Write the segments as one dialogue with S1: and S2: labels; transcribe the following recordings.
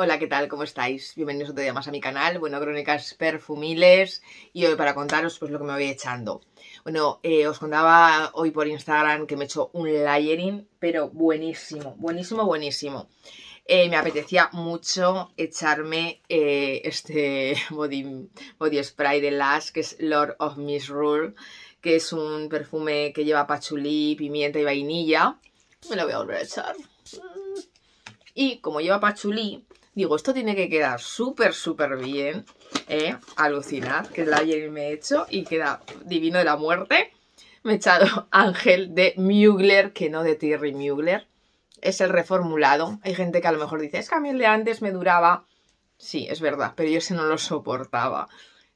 S1: Hola, ¿qué tal? ¿Cómo estáis? Bienvenidos otro día más a mi canal, bueno, Crónicas Perfumiles y hoy para contaros pues lo que me voy echando. Bueno, eh, os contaba hoy por Instagram que me he hecho un layering, pero buenísimo, buenísimo, buenísimo. Eh, me apetecía mucho echarme eh, este body, spray de Lash, que es Lord of Misrule, que es un perfume que lleva pachulí, pimienta y vainilla. Me lo voy a volver a echar. Y como lleva pachulí, Digo, esto tiene que quedar súper, súper bien, ¿eh? Alucinad, que es la ayer me he hecho y queda divino de la muerte. Me he echado Ángel de Mugler, que no de Thierry Mugler. Es el reformulado. Hay gente que a lo mejor dice, es que a mí el de antes me duraba. Sí, es verdad, pero yo ese no lo soportaba.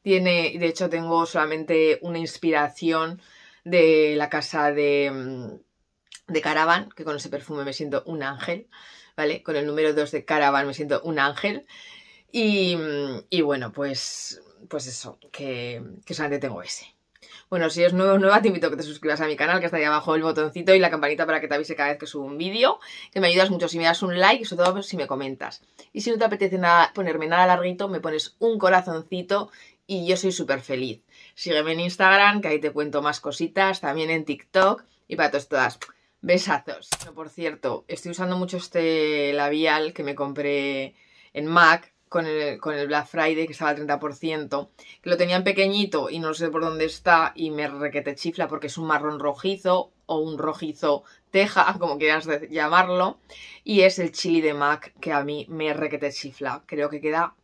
S1: Tiene, de hecho, tengo solamente una inspiración de la casa de, mm, de Caravan, que con ese perfume me siento un ángel. ¿vale? Con el número 2 de Caravan me siento un ángel. Y, bueno, pues, pues eso, que, que solamente tengo ese. Bueno, si es nuevo o nueva, te invito a que te suscribas a mi canal, que está ahí abajo el botoncito y la campanita para que te avise cada vez que subo un vídeo, que me ayudas mucho si me das un like y sobre todo si me comentas. Y si no te apetece nada, ponerme nada larguito, me pones un corazoncito y yo soy súper feliz. Sígueme en Instagram, que ahí te cuento más cositas, también en TikTok y para todas todas. Besazos. por cierto, estoy usando mucho este labial que me compré en MAC con el, Black Friday, que estaba al 30%, que lo tenía en pequeñito y no sé por dónde está y me requete chifla porque es un marrón rojizo o un rojizo teja, como quieras llamarlo, y es el chili de MAC que a mí me requete chifla. Creo que queda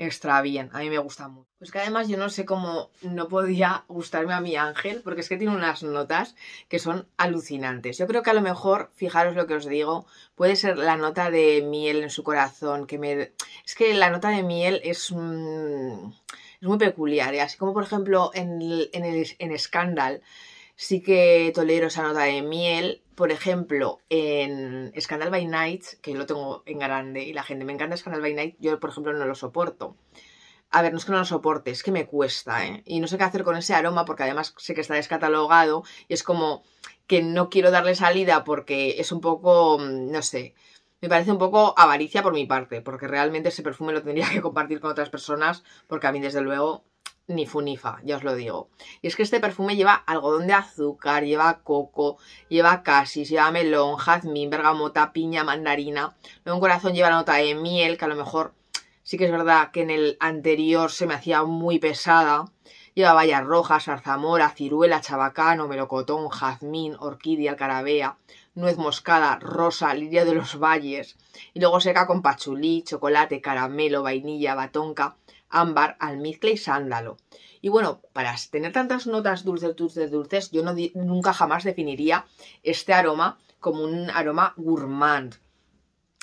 S1: extra bien. A mí me gusta mucho. Pues que además yo no sé cómo no podía gustarme a mi ángel, porque es que tiene unas notas que son alucinantes. Yo creo que a lo mejor, fijaros lo que os digo, puede ser la nota de miel en su corazón, que me... Es que la nota de miel es... Mm, es muy peculiar, ¿eh? así como por ejemplo en, en, en Scandal sí que tolero esa nota de miel por ejemplo, en Scandal by Night, que lo tengo en grande y la gente me encanta Scandal by Night, yo, por ejemplo, no lo soporto. A ver, no es que no lo soporte, es que me cuesta, ¿eh? Y no sé qué hacer con ese aroma porque además sé que está descatalogado y es como que no quiero darle salida porque es un poco, mm, no sé, me parece un poco avaricia por mi parte, porque realmente ese perfume lo tendría que compartir con otras personas porque a mí desde luego ni funifa, ya os lo digo. Y es que este perfume lleva algodón de azúcar, lleva coco, lleva casis, lleva melón, jazmín, bergamota, piña, mandarina. Luego un corazón lleva nota de miel, que a lo mejor sí que es verdad que en el anterior se me hacía muy pesada. Lleva bayas rojas, zarzamora, ciruela, chabacano, melocotón, jazmín, orquídea, carabea, nuez moscada, rosa, liria de los valles. Y luego seca con pachulí, chocolate, caramelo, vainilla, batonca ámbar, almizcle y sándalo. Y bueno, para tener tantas notas dulces, dulces, dulces, yo nunca jamás definiría este aroma como un aroma gourmand.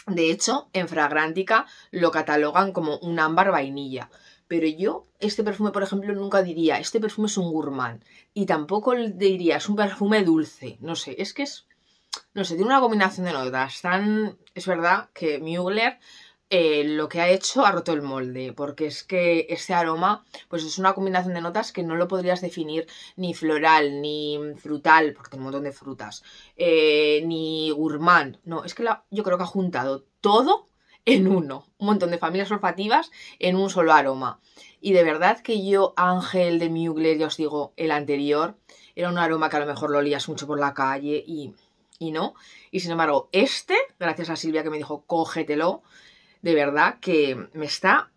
S1: De hecho, en Fragrántica lo catalogan como un ámbar vainilla. Pero yo, este perfume, por ejemplo, nunca diría, este perfume es un gourmand. Y tampoco diría, es un perfume dulce. No sé, es que es, no sé, tiene una combinación de notas tan... Es verdad que Mugler eh, lo que ha hecho ha roto el molde, porque es que ese aroma, pues es una combinación de notas que no lo podrías definir ni floral, ni frutal, porque tiene un montón de frutas, eh, ni gourmand. No, es que yo creo que ha juntado todo en uno, un montón de familias olfativas en un solo aroma. Y de verdad que yo, Ángel de Mugler, ya os digo, el anterior, era un aroma que a lo mejor lo olías mucho por la calle y, y no. Y sin embargo, este, gracias a Silvia que me dijo, cógetelo, de verdad que me está,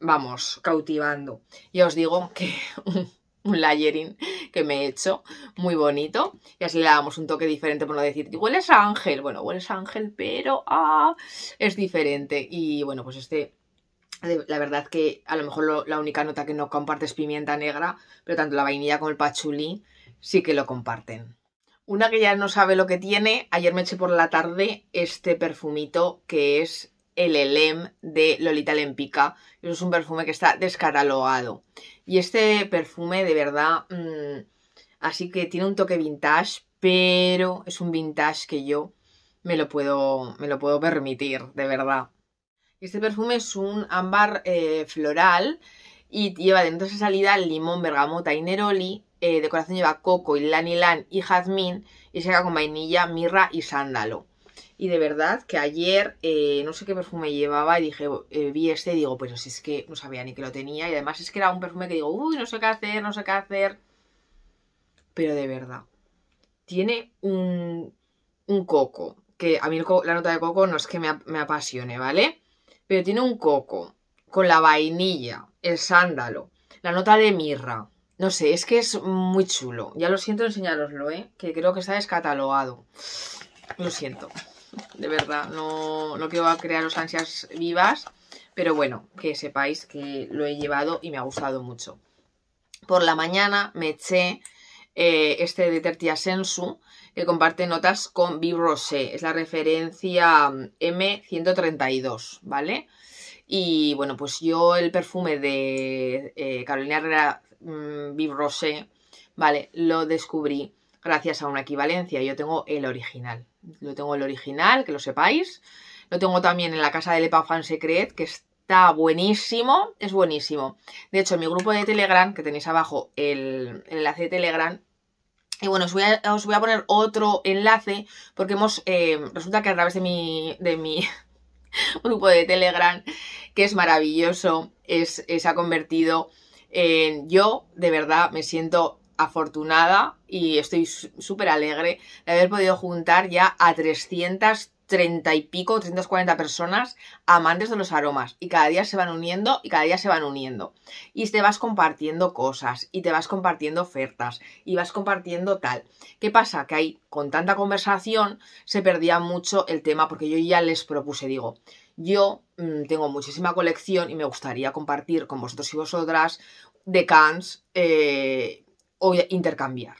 S1: vamos, cautivando. Ya os digo que un layering que me he hecho, muy bonito, y así le damos un toque diferente por no decir, hueles a ángel, bueno, hueles a ángel, pero ah, es diferente, y bueno, pues este, la verdad que a lo mejor la única nota que no comparte es pimienta negra, pero tanto la vainilla como el pachulí sí que lo comparten. Una que ya no sabe lo que tiene, ayer me eché por la tarde este perfumito que es el Elem de Lolita Lempica. Es un perfume que está descatalogado. Y este perfume, de verdad, mm, así que tiene un toque vintage, pero es un vintage que yo me lo puedo, me lo puedo permitir, de verdad. Este perfume es un ámbar eh, floral y lleva dentro de esa salida limón, bergamota y neroli. Eh, de decoración lleva coco, y ylan y jazmín y se con vainilla, mirra y sándalo. Y de verdad que ayer eh, no sé qué perfume llevaba y dije, eh, vi este y digo, pues si es que no sabía ni que lo tenía. Y además es que era un perfume que digo, uy, no sé qué hacer, no sé qué hacer. Pero de verdad, tiene un, coco. Que a mí la nota de coco no es que me, apasione, ¿vale? Pero tiene un coco con la vainilla, el sándalo, la nota de mirra. No sé, es que es muy chulo. Ya lo siento enseñaroslo, ¿eh? Que creo que está descatalogado. Lo siento de verdad, no, no quiero crearos ansias vivas, pero bueno, que sepáis que lo he llevado y me ha gustado mucho. Por la mañana me eché eh, este de Tertia Sensu, que comparte notas con Vivrose es la referencia M132, mm, ¿vale? Y bueno, pues yo el perfume de eh, Carolina Herrera mmm, ¿vale? Lo descubrí gracias a una equivalencia, yo tengo el original, lo tengo el original, que lo sepáis. Lo tengo también en la casa del Fan Secret, que está buenísimo. Es buenísimo. De hecho, en mi grupo de Telegram, que tenéis abajo el, el enlace de Telegram, y bueno, os voy, a, poner otro enlace porque hemos, eh, resulta que a través de mi, de mi grupo de Telegram, que es maravilloso, es, se ha convertido en, yo de verdad me siento afortunada y estoy súper alegre de haber podido juntar ya a 330 y pico, 340 personas amantes de los aromas y cada día se van uniendo y cada día se van uniendo y te vas compartiendo cosas y te vas compartiendo ofertas y vas compartiendo tal. ¿Qué pasa? Que ahí con tanta conversación se perdía mucho el tema porque yo ya les propuse, digo, yo mm, tengo muchísima colección y me gustaría compartir con vosotros y vosotras de eh, o intercambiar.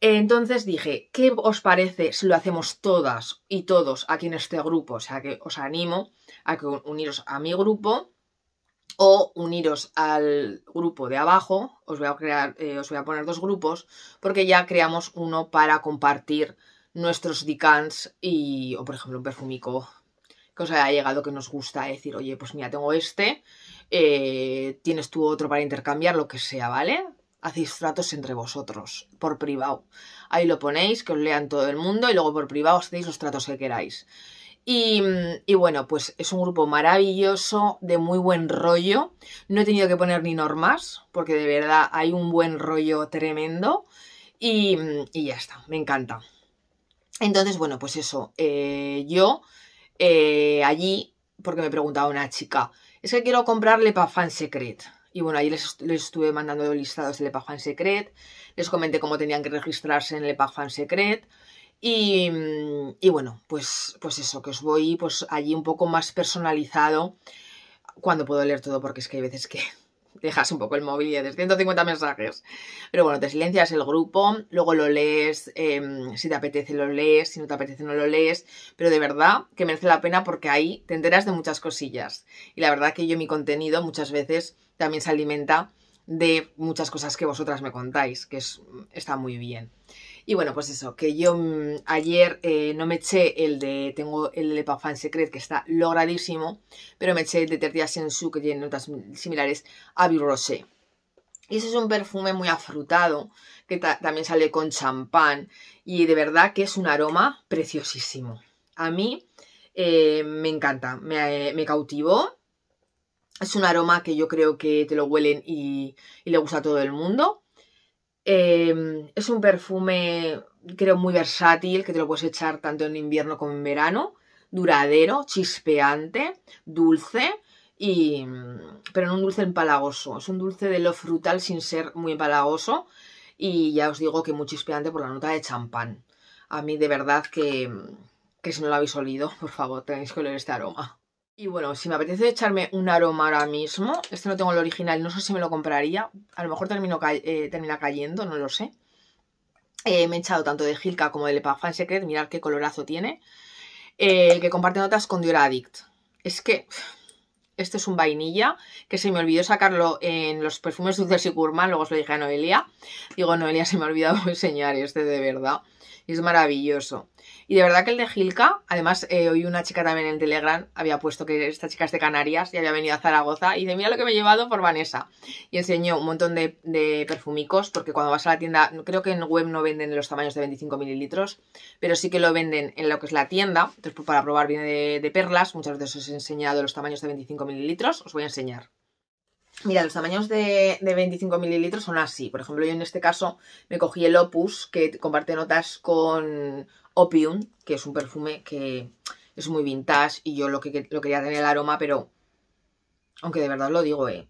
S1: Entonces dije, ¿qué os parece si lo hacemos todas y todos aquí en este grupo? O sea, que os animo a que uniros a mi grupo o uniros al grupo de abajo. Os voy a, crear, eh, os voy a poner dos grupos porque ya creamos uno para compartir nuestros dicans y, o por ejemplo, un perfumico que os haya llegado que nos gusta decir, oye, pues mira, tengo este, eh, tienes tú otro para intercambiar, lo que sea, ¿vale? hacéis tratos entre vosotros, por privado. Ahí lo ponéis, que os lean todo el mundo y luego por privado os hacéis los tratos que queráis. Y, bueno, pues es un grupo maravilloso, de muy buen rollo. No he tenido que poner ni normas, porque de verdad hay un buen rollo tremendo. Y, y ya está, me encanta. Entonces, bueno, pues eso, eh, yo eh, allí, porque me preguntaba una chica, es que quiero comprarle para Fan Secret. Y bueno, ahí les, estuve mandando listados de EPUB Fan Secret, les comenté cómo tenían que registrarse en el Paja Fan Secret. Y, bueno, pues, pues eso, que os voy pues allí un poco más personalizado cuando puedo leer todo, porque es que hay veces que dejas un poco el móvil y de 150 mensajes. Pero bueno, te silencias el grupo, luego lo lees, em, si te apetece lo lees, si no te apetece no lo lees, pero de verdad que merece la pena porque ahí te enteras de muchas cosillas. Y la verdad que yo mi contenido muchas veces también se alimenta de muchas cosas que vosotras me contáis, que está muy bien. Y bueno, pues eso, que yo mm, ayer eh, no me eché el de, tengo el de Parfum Secret, que está logradísimo, pero me eché el de Tertia Sensu, que tiene notas similares, a Rosé. Y ese es un perfume muy afrutado, que también sale con champán, y de verdad que es un aroma preciosísimo. A mí eh, me encanta, me, eh, me cautivó, es un aroma que yo creo que te lo huelen y, le gusta a todo el mundo. Em, es un perfume, creo, muy versátil, que te lo puedes echar tanto en invierno como en verano. Duradero, chispeante, dulce, y, pero no un dulce empalagoso. Es un dulce de lo frutal sin ser muy empalagoso. Y ya os digo que muy chispeante por la nota de champán. A mí de verdad que, que si no lo habéis olido, por favor, tenéis que oler este aroma. Y bueno, si me apetece echarme un aroma ahora mismo, este no tengo el original, no sé si me lo compraría. A lo mejor eh, termina cayendo, no lo sé. Eh, me he echado tanto de Gilka como de del Fan Secret, mirad qué colorazo tiene. Eh, el que comparte notas con Dior Addict. Es que este es un vainilla, que se me olvidó sacarlo en los perfumes dulces y gourmand, luego os lo dije a Noelia. Digo, Noelia, se me ha olvidado enseñar este de verdad. es maravilloso. Y de verdad que el de Gilca, además eh, hoy una chica también en Telegram había puesto que esta chica es de Canarias y había venido a Zaragoza y dice, mira lo que me he llevado por Vanessa. Y enseñó un montón de, perfumicos porque cuando vas a la tienda, creo que en web no venden los tamaños de 25 mililitros, pero sí que lo venden en lo que es la tienda. Entonces para probar viene de, perlas, muchas veces os he enseñado los tamaños de 25 mililitros, os voy a enseñar. Mira, los tamaños de 25 mililitros son así. Por ejemplo, yo en este caso me cogí el Opus, que comparte notas con Opium, que es un perfume que es muy vintage y yo lo que lo quería tener el aroma, pero aunque de verdad lo digo, eh,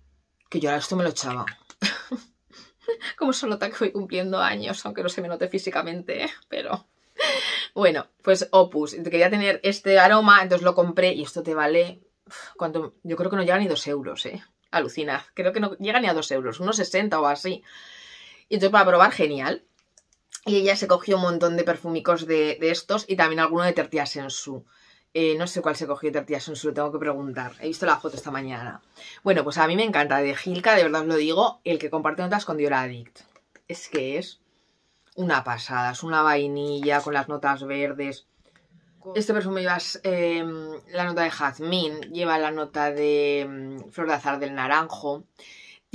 S1: que yo ahora esto me lo echaba. Como solo que voy cumpliendo años, aunque no se me note físicamente, eh, pero bueno, pues Opus. Quería tener este aroma, entonces lo compré y esto te vale, yo creo que no llega ni dos euros, eh. Alucinad, creo que no llega ni a dos euros, unos 60 o así. Y entonces para probar, genial. Y ella se cogió un montón de perfumicos de, estos y también alguno de Tertia Sensu. Eh, no sé cuál se cogió Tertia Sensu, lo tengo que preguntar. He visto la foto esta mañana. Bueno, pues a mí me encanta de Gilka, de verdad os lo digo, el que comparte notas con Dior Addict. Es que es una pasada, es una vainilla con las notas verdes. Este perfume lleva em, la nota de jazmín, lleva la nota de em, flor de azar del naranjo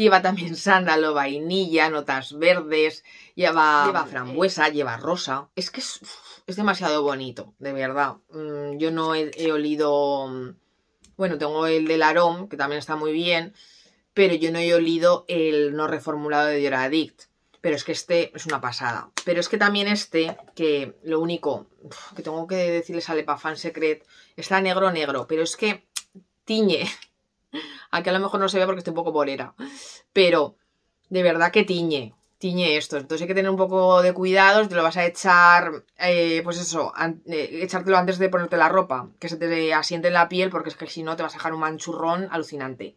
S1: lleva también sándalo, vainilla, notas verdes, lleva, lleva eh, frambuesa, lleva rosa. Es que es, demasiado bonito, de verdad. Mm, yo no he, olido... Mm, bueno, tengo el del Arón, que también está muy bien, pero yo no he olido el no reformulado de Dior Addict. Pero es que este es una pasada. Pero es que también este, que lo único que tengo que decirles al Fan Secret, está negro negro, pero es que tiñe Aquí a lo mejor no se ve porque estoy un poco bolera. Pero de verdad que tiñe, tiñe esto. Entonces hay que tener un poco de cuidado, te lo vas a echar, eh, pues eso, eh, echártelo antes de ponerte la ropa, que se te asiente en la piel, porque es que si no te vas a dejar un manchurrón alucinante.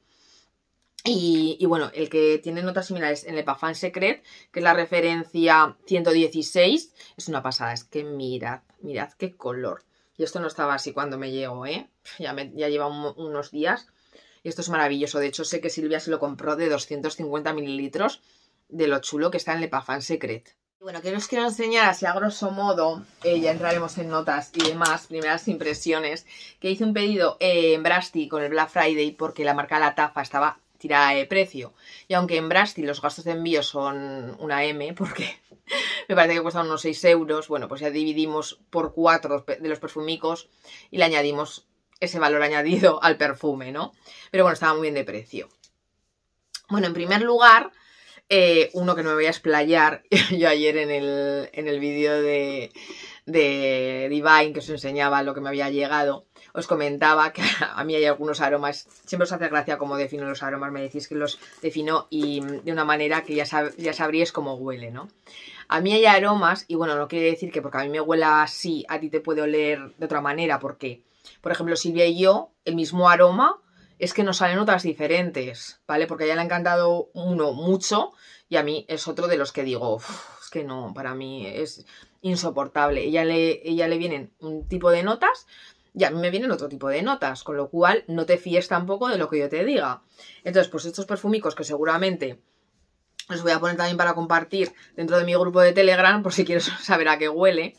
S1: Y, bueno, el que tiene notas similares en el Pafan Secret, que es la referencia 116, es una pasada, es que mirad, mirad qué color. Y esto no estaba así cuando me llegó, ¿eh? Ya, lleva unos días y esto es maravilloso. De hecho, sé que Silvia se lo compró de 250 mililitros de lo chulo que está en Lepafan Secret. Bueno, que os quiero enseñar así a grosso modo, ya entraremos en notas y demás, primeras impresiones, que hice un pedido eh, en Brasti con el Black Friday porque la marca La Tafa estaba tirada de precio. Y aunque en Brasti los gastos de envío son una M, porque me parece que cuesta unos 6 euros, bueno, pues ya dividimos por 4 de los perfumicos y le añadimos ese valor añadido al perfume, ¿no? Pero bueno, estaba muy bien de precio. Bueno, en primer lugar, eh, uno que no me voy a explayar, yo ayer en el, vídeo de, Divine que os enseñaba lo que me había llegado, os comentaba que a mí hay algunos aromas, siempre os hace gracia cómo defino los aromas, me decís que los defino y de una manera que ya, ya sabríais cómo huele, ¿no? A mí hay aromas, y bueno, no quiere decir que porque a mí me huela así, a ti te puede oler de otra manera, porque por ejemplo, Silvia y yo, el mismo aroma, es que nos salen otras diferentes, ¿vale? Porque a ella le ha encantado uno mucho y a mí es otro de los que digo, es que no, para mí es insoportable. Ella le, ella le vienen un tipo de notas y a mí me vienen otro tipo de notas, con lo cual no te fíes tampoco de lo que yo te diga. Entonces, pues estos perfumicos que seguramente los voy a poner también para compartir dentro de mi grupo de Telegram, por si quieres saber a qué huele,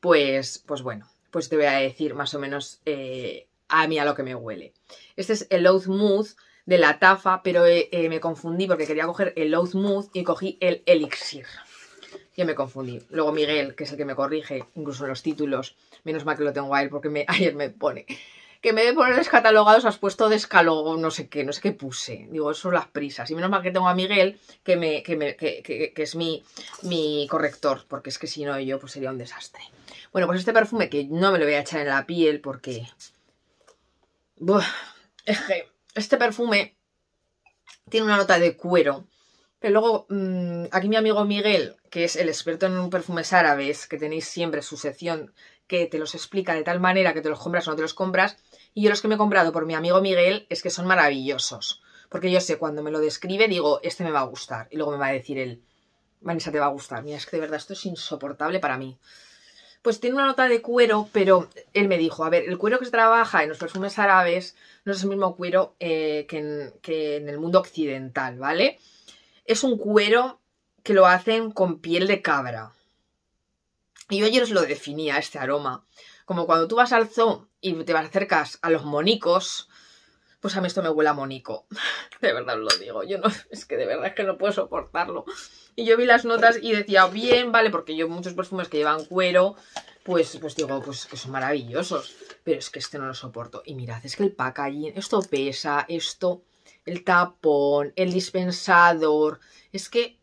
S1: pues, pues bueno, pues te voy a decir más o menos eh, a mí a lo que me huele. Este es el Oath de la Tafa, pero eh, eh, me confundí porque quería coger el Oath y cogí el Elixir. yo me confundí. Luego Miguel, que es el que me corrige, incluso los títulos, menos mal que lo tengo a él porque ayer me pone que me he de poner descatalogados has puesto descalogo, no sé qué, no sé qué puse. Digo, eso son las prisas. Y menos mal que tengo a Miguel, que, me, que, me, que, es mi, mi corrector, porque es que si no yo pues sería un desastre. Bueno, pues este perfume que no me lo voy a echar en la piel porque... este perfume tiene una nota de cuero. Pero luego, mm, aquí mi amigo Miguel, que es el experto en perfumes árabes, que tenéis siempre su sección que te los explica de tal manera que te los compras o no te los compras. Y yo los que me he comprado por mi amigo Miguel es que son maravillosos. Porque yo sé, cuando me lo describe, digo, este me va a gustar. Y luego me va a decir él, Vanessa, te va a gustar. Mira, es que de verdad esto es insoportable para mí. Pues tiene una nota de cuero, pero él me dijo, a ver, el cuero que se trabaja en los perfumes árabes no es el mismo cuero eh, que en el mundo occidental, ¿vale? Es un cuero que lo hacen con piel de cabra. Y yo ayer os lo definía, este aroma. Como cuando tú vas al zoo y te vas acercas a los monicos, pues a mí esto me huele a monico. De verdad os lo digo, yo no, es que de verdad es que no puedo soportarlo. Y yo vi las notas y decía, bien, vale, porque yo muchos perfumes que llevan cuero, pues, pues digo, pues son maravillosos. Pero es que este no lo soporto. Y mirad, es que el packaging, esto pesa, esto, el tapón, el dispensador, es que,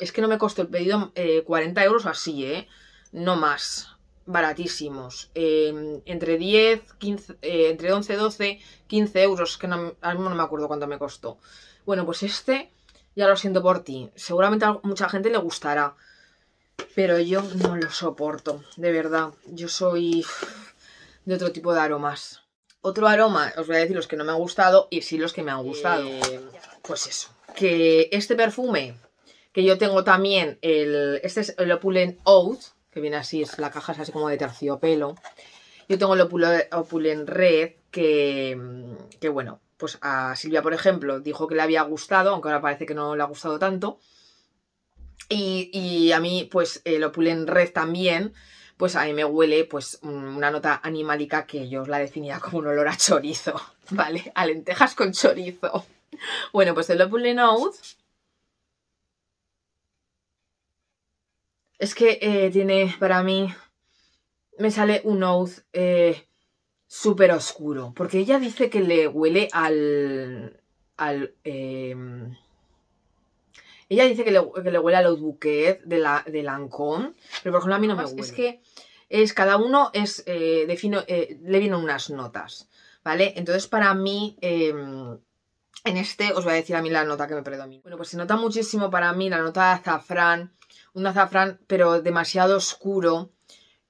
S1: es que no me costó el pedido 40 eh, euros así, ¿eh? no más, baratísimos. Em, entre 10, 15, eh, entre 11, 12, 15 euros, que no, no me acuerdo cuánto me costó. Bueno, pues este, ya lo siento por ti. Seguramente a mucha gente le gustará. Pero yo no lo soporto, de verdad. Yo soy de otro tipo de aromas. Otro aroma, os voy a decir los que no me han gustado y sí los que me han gustado. Eh. pues eso. Que este perfume, que yo tengo también, el, este es el Opulent Out que viene así, es la caja es así como de terciopelo. Yo tengo el Opulen Red, que, bueno, pues a Silvia, por ejemplo, dijo que le había gustado, aunque ahora parece que no le ha gustado tanto. Y, a mí, pues el Opulen Red también, pues a mí me huele pues mm, una nota animálica que yo la definía como un olor a chorizo, ¿vale? A lentejas con chorizo. Bueno, pues el Opulen out. Es que eh, tiene, para mí, me sale un Oud eh, súper oscuro. Porque ella dice que le huele al... al em, ella dice que le, huele al Oud bouquet de, la, de Lancôme. Pero, por ejemplo, a mí no me huele. Es que es, cada uno es, eh, le vienen unas notas, ¿vale? Entonces, para mí... Em, en este os voy a decir a mí la nota que me predomina. Bueno, pues se nota muchísimo para mí la nota de azafrán, un azafrán, pero demasiado oscuro.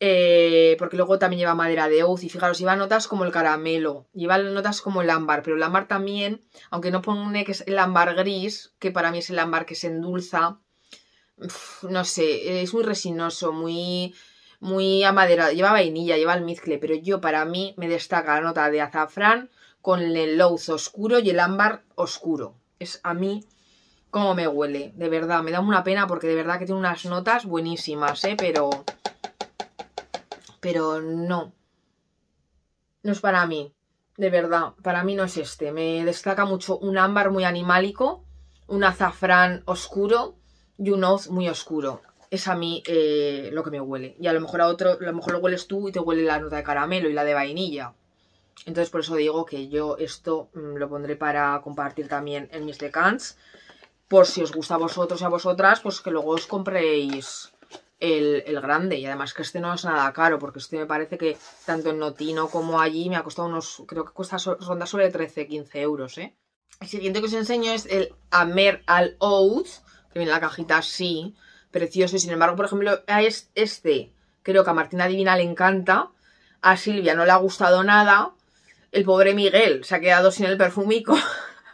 S1: Eh, porque luego también lleva madera de oud. y fijaros, lleva notas como el caramelo, lleva notas como el ámbar, pero el ámbar también, aunque no pone que es el ámbar gris, que para mí es el ámbar que se endulza, no sé, es muy resinoso, muy, muy amaderado, lleva vainilla, lleva almizcle, pero yo para mí me destaca la nota de azafrán con el oud oscuro y el ámbar oscuro, es a mí cómo me huele. De verdad, me da una pena porque de verdad que tiene unas notas buenísimas, ¿eh? Pero... Pero no. No es para mí. De verdad, para mí no es este. Me destaca mucho un ámbar muy animálico, un azafrán oscuro y un hoz muy oscuro. Es a mí eh, lo que me huele. Y a lo mejor a otro, a lo mejor lo hueles tú y te huele la nota de caramelo y la de vainilla. Entonces por eso digo que yo esto mm, lo pondré para compartir también en mis decants por si os gusta a vosotros y a vosotras, pues que luego os compréis el, grande. Y además que este no es nada caro, porque este me parece que tanto en Notino como allí me ha costado unos, creo que cuesta ronda sobre 13-15 euros, ¿eh? El siguiente que os enseño es el Amer Al Oud que viene en la cajita así, precioso. Y sin embargo, por ejemplo, es este creo que a Martina Divina le encanta, a Silvia no le ha gustado nada, el pobre Miguel se ha quedado sin el perfumico,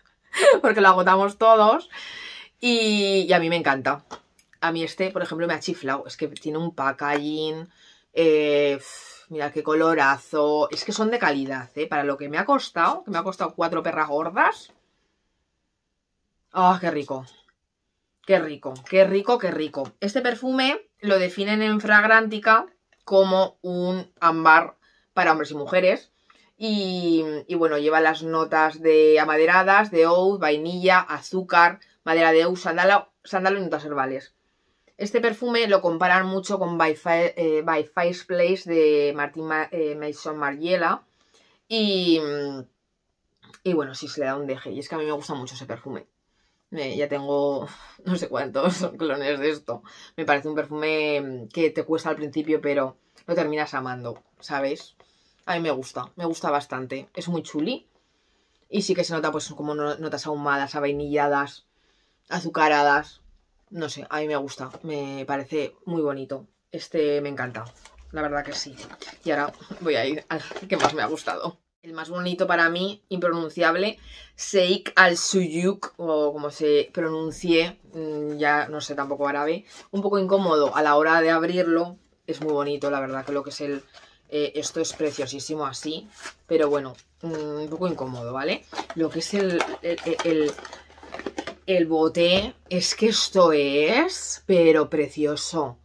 S1: porque lo agotamos todos. Y, a mí me encanta. A mí este, por ejemplo, me ha chiflado. Es que tiene un packaging... Eh, mira qué colorazo. Es que son de calidad, ¿eh? Para lo que me ha costado, que me ha costado cuatro perras gordas. ¡Ah, qué rico! Qué rico, qué rico, qué rico. Este perfume lo definen en fragrántica como un ámbar para hombres y mujeres. Y, y bueno, lleva las notas de amaderadas, de oud, vainilla, azúcar, madera de Eus, sándalo, y notas herbales. Este perfume lo comparan mucho con By, Fire, eh, de Martin eh, Mason Margiela y, y bueno, sí se le da un deje. Y es que a mí me gusta mucho ese perfume. ya tengo no sé cuántos clones de esto. Me parece un perfume mm, que te cuesta al principio, pero lo terminas amando, ¿sabes? A mí me gusta, me gusta bastante. Es muy chuli. Y sí que se nota pues como notas ahumadas, avainilladas azucaradas. No sé, a mí me gusta, me parece muy bonito. Este me encanta, la verdad que sí. Y ahora voy a ir al que más me ha gustado. El más bonito para mí, impronunciable, Seik al-Suyuk, o como se pronuncie, mm, ya no sé tampoco árabe. Un poco incómodo a la hora de abrirlo, es muy bonito, la verdad que lo que es el... Eh, esto es preciosísimo así, pero bueno, mm, un poco incómodo, ¿vale? Lo que es el, el el bote, es que esto es, pero precioso,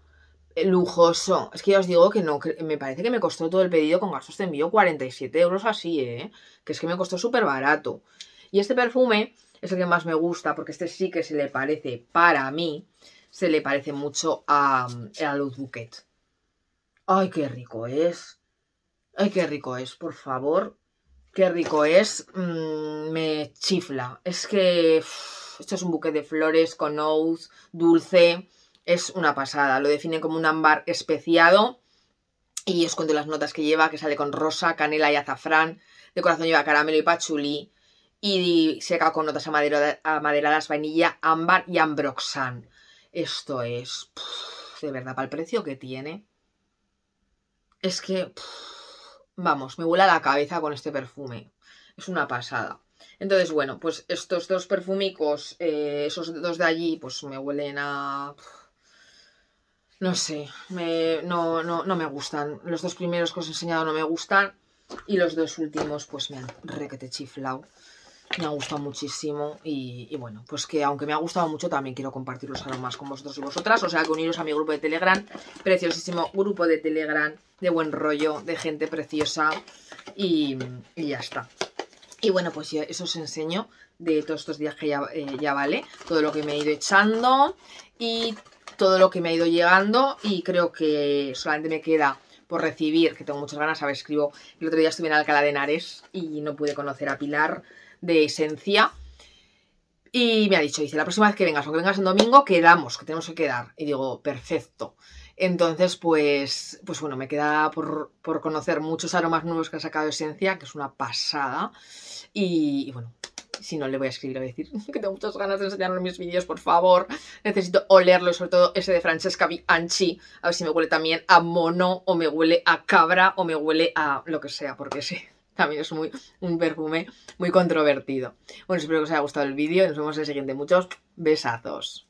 S1: eh, lujoso. Es que ya os digo que no, me parece que me costó todo el pedido con gastos de envío 47 euros así, ¿eh? Que es que me costó súper barato. Y este perfume es el que más me gusta porque este sí que se le parece, para mí, se le parece mucho a, mm, a Luz Bouquet. ¡Ay, qué rico es! ¡Ay, qué rico es! Por favor, qué rico es. Mm, me chifla. Es que... Esto es un buque de flores con oud, dulce. Es una pasada. Lo definen como un ámbar especiado. Y os cuento las notas que lleva, que sale con rosa, canela y azafrán. De corazón lleva caramelo y pachulí. Y seca con notas amaderadas, vainilla, ámbar y ambroxan. Esto es... de verdad, para el precio que tiene. Es que... vamos, me vuela la cabeza con este perfume. Es una pasada. Entonces, bueno, pues estos dos perfumicos, eh, esos dos de allí, pues me huelen a... No sé, me, no, no, me gustan. Los dos primeros que os he enseñado no me gustan. Y los dos últimos, pues me han requete chiflado. Me ha gustado muchísimo. Y, bueno, pues que aunque me ha gustado mucho, también quiero compartir los aromas con vosotros y vosotras. O sea, que uniros a mi grupo de Telegram. Preciosísimo grupo de Telegram. De buen rollo, de gente preciosa. y ya está. Y bueno, pues eso os enseño de todos estos días que eh, ya, vale. Todo lo que me he ido echando y todo lo que me ha ido llegando. Y creo que solamente me queda por recibir, que tengo muchas ganas, a ver, escribo. El otro día estuve en Alcalá de Henares y no pude conocer a Pilar de Esencia. Y me ha dicho, dice, la próxima vez que vengas, o que vengas en domingo, quedamos, que tenemos que quedar. Y digo, perfecto. Entonces, pues, pues bueno, me queda por, conocer muchos aromas nuevos que ha sacado Esencia, que es una pasada. Y, bueno, si no le voy a escribir, a decir que tengo muchas ganas de enseñarle mis vídeos, por favor. Necesito olerlo, sobre todo ese de Francesca Bianchi, a ver si me huele también a mono, o me huele a cabra, o me huele a lo que sea, porque sí, también es muy, un perfume muy controvertido. Bueno, espero que os haya gustado el vídeo, nos vemos en el siguiente. Muchos besazos.